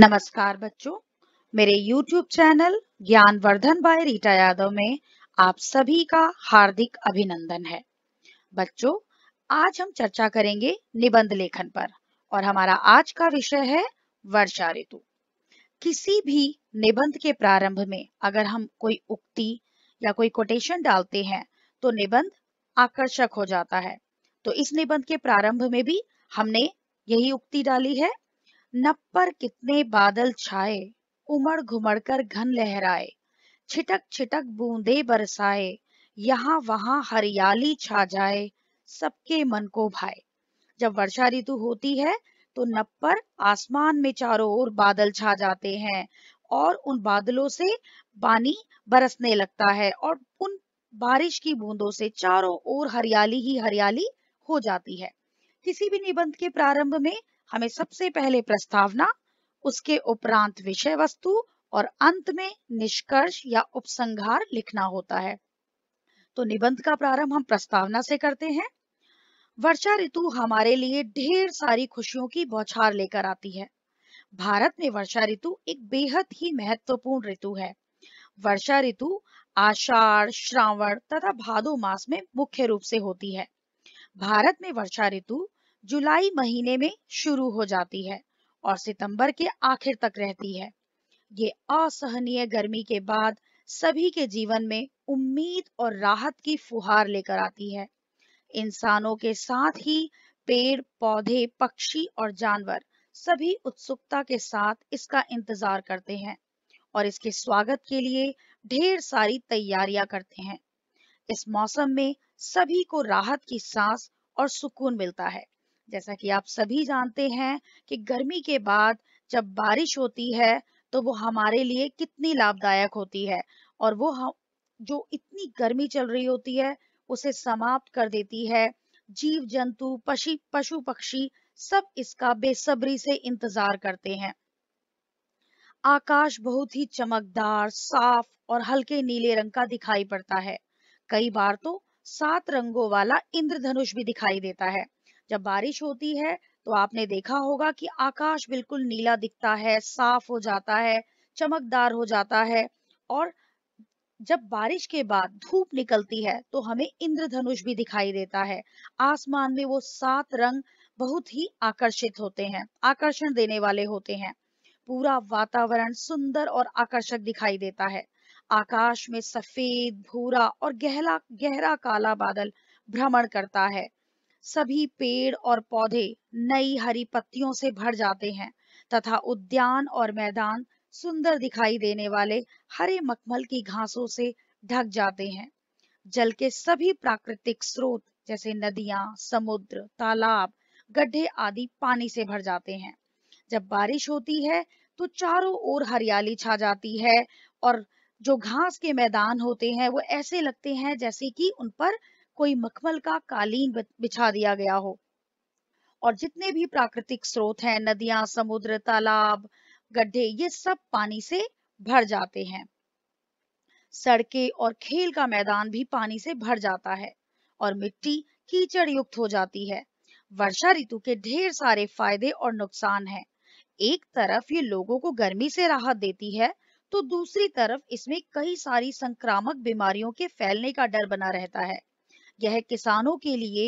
नमस्कार बच्चों मेरे YouTube channel Gyanvardhan by Rita Yadav में आप सभी का हार्दिक अभिनंदन है बच्चों आज हम चर्चा करेंगे निबंध लेखन पर और हमारा आज का विषय है वर्षा ऋतु किसी भी निबंध के प्रारंभ में अगर हम कोई उक्ति या कोई कोटेशन डालते हैं तो निबंध आकर्षक हो जाता है तो इस निबंध के प्रारंभ में भी हमने यही उक्ति डाली है नभ पर कितने बादल छाए उमड़ घुमड़ कर घन लहराए छिटक छिटक बूंदे बरसाए यहाँ वहाँ हरियाली छा जाए सबके मन को भाए जब वर्षा ऋतु होती है तो नब पर आसमान में चारों ओर बादल छा जाते हैं और उन बादलों से पानी बरसने लगता है और उन बारिश की बूंदों से चारों ओर हरियाली ही हरियाली हो जाती है किसी भी निबंध के प्रारंभ में हमें सबसे पहले प्रस्तावना उसके उपरांत विषय वस्तु और अंत में निष्कर्ष या उपसंहार लिखना होता है तो निबंध का प्रारंभ हम प्रस्तावना से करते हैं वर्षा ऋतु हमारे लिए ढेर सारी खुशियों की बौछार लेकर आती है भारत में वर्षा ऋतु एक बेहद ही महत्वपूर्ण ऋतु है वर्षा ऋतु आषाढ़ श्रावण तथा भादो मास में मुख्य रूप से होती है भारत में वर्षा ऋतु जुलाई महीने में शुरू हो जाती है और सितंबर के आखिर तक रहती है ये असहनीय गर्मी के बाद सभी के जीवन में उम्मीद और राहत की फुहार लेकर आती है इंसानों के साथ ही पेड़ पौधे पक्षी और जानवर सभी उत्सुकता के साथ इसका इंतजार करते हैं और इसके स्वागत के लिए ढेर सारी तैयारियां करते हैं इस मौसम में सभी को राहत की सांस और सुकून मिलता है जैसा कि आप सभी जानते हैं कि गर्मी के बाद जब बारिश होती है तो वो हमारे लिए कितनी लाभदायक होती है और वो हम जो इतनी गर्मी चल रही होती है उसे समाप्त कर देती है जीव जंतु पशु पशु पक्षी सब इसका बेसब्री से इंतजार करते हैं आकाश बहुत ही चमकदार साफ और हल्के नीले रंग का दिखाई पड़ता है कई बार तो सात रंगों वाला इंद्रधनुष भी दिखाई देता है जब बारिश होती है तो आपने देखा होगा कि आकाश बिल्कुल नीला दिखता है साफ हो जाता है चमकदार हो जाता है और जब बारिश के बाद धूप निकलती है तो हमें इंद्रधनुष भी दिखाई देता है आसमान में वो सात रंग बहुत ही आकर्षित होते हैं आकर्षण देने वाले होते हैं पूरा वातावरण सुंदर और आकर्षक दिखाई देता है आकाश में सफेद भूरा और गहरा गहरा काला बादल भ्रमण करता है सभी पेड़ और पौधे नई हरी पत्तियों से भर जाते हैं तथा उद्यान और मैदान सुंदर दिखाई देने वाले हरे मखमल की घासों से ढक जाते हैं जल के सभी प्राकृतिक स्रोत जैसे नदियां समुद्र तालाब गड्ढे आदि पानी से भर जाते हैं जब बारिश होती है तो चारों ओर हरियाली छा जाती है और जो घास के मैदान होते हैं वो ऐसे लगते हैं जैसे कि उन पर कोई मखमल का कालीन बिछा दिया गया हो और जितने भी प्राकृतिक स्रोत हैं नदियां समुद्र तालाब गड्ढे ये सब पानी से भर जाते हैं सड़कें और खेल का मैदान भी पानी से भर जाता है और मिट्टी कीचड़ युक्त हो जाती है वर्षा ऋतु के ढेर सारे फायदे और नुकसान हैं। एक तरफ ये लोगों को गर्मी से राहत देती है तो दूसरी तरफ इसमें कई सारी संक्रामक बीमारियों के फैलने का डर बना रहता है यह किसानों के लिए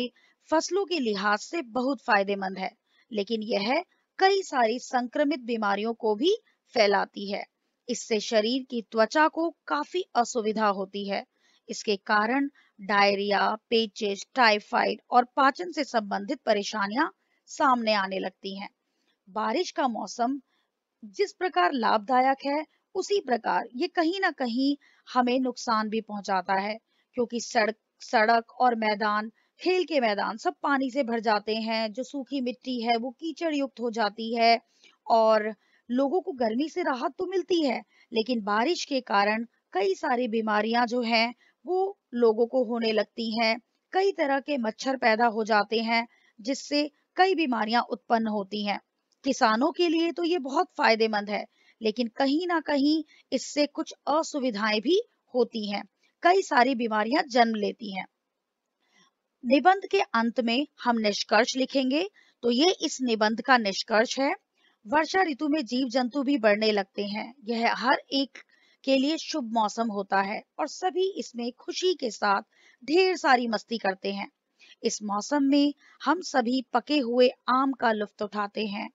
फसलों के लिहाज से बहुत फायदेमंद है लेकिन यह कई सारी संक्रमित बीमारियों को भी फैलाती है इससे शरीर की त्वचा को काफी असुविधा होती है इसके कारण डायरिया पेचिश टाइफाइड और पाचन से संबंधित परेशानियां सामने आने लगती हैं। बारिश का मौसम जिस प्रकार लाभदायक है उसी प्रकार ये कहीं ना कहीं हमें नुकसान भी पहुंचाता है क्योंकि सड़क सड़क और मैदान खेल के मैदान सब पानी से भर जाते हैं जो सूखी मिट्टी है वो कीचड़ युक्त हो जाती है और लोगों को गर्मी से राहत तो मिलती है लेकिन बारिश के कारण कई सारी बीमारियां जो हैं वो लोगों को होने लगती हैं कई तरह के मच्छर पैदा हो जाते हैं जिससे कई बीमारियां उत्पन्न होती हैं किसानों के लिए तो ये बहुत फायदेमंद है लेकिन कहीं ना कहीं इससे कुछ असुविधाएं भी होती हैं कई सारी बीमारियां जन्म लेती हैं निबंध के अंत में हम निष्कर्ष लिखेंगे तो ये इस निबंध का निष्कर्ष है वर्षा ऋतु में जीव जंतु भी बढ़ने लगते हैं यह हर एक के लिए शुभ मौसम होता है और सभी इसमें खुशी के साथ ढेर सारी मस्ती करते हैं इस मौसम में हम सभी पके हुए आम का लुफ्त उठाते हैं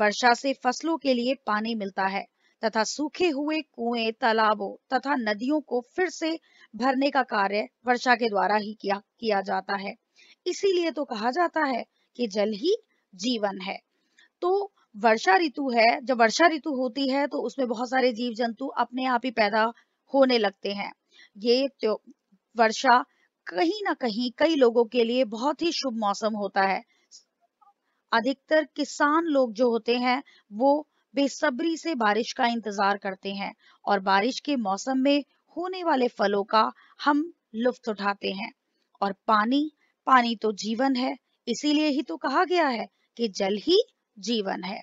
वर्षा से फसलों के लिए पानी मिलता है तथा सूखे हुए कुएं तालाबों तथा नदियों को फिर से भरने का कार्य वर्षा के द्वारा ही किया किया जाता है इसीलिए तो कहा जाता है कि जल ही जीवन है तो वर्षा ऋतु है जब वर्षा ऋतु होती है तो उसमें बहुत सारे जीव जंतु अपने आप ही पैदा होने लगते हैं ये तो वर्षा कहीं ना कहीं कई लोगों के लिए बहुत ही शुभ मौसम होता है अधिकतर किसान लोग जो होते हैं वो बेसब्री से बारिश का इंतजार करते हैं और बारिश के मौसम में होने वाले फलों का हम लुफ्त उठाते हैं और पानी पानी तो जीवन है इसीलिए ही तो कहा गया है कि जल ही जीवन है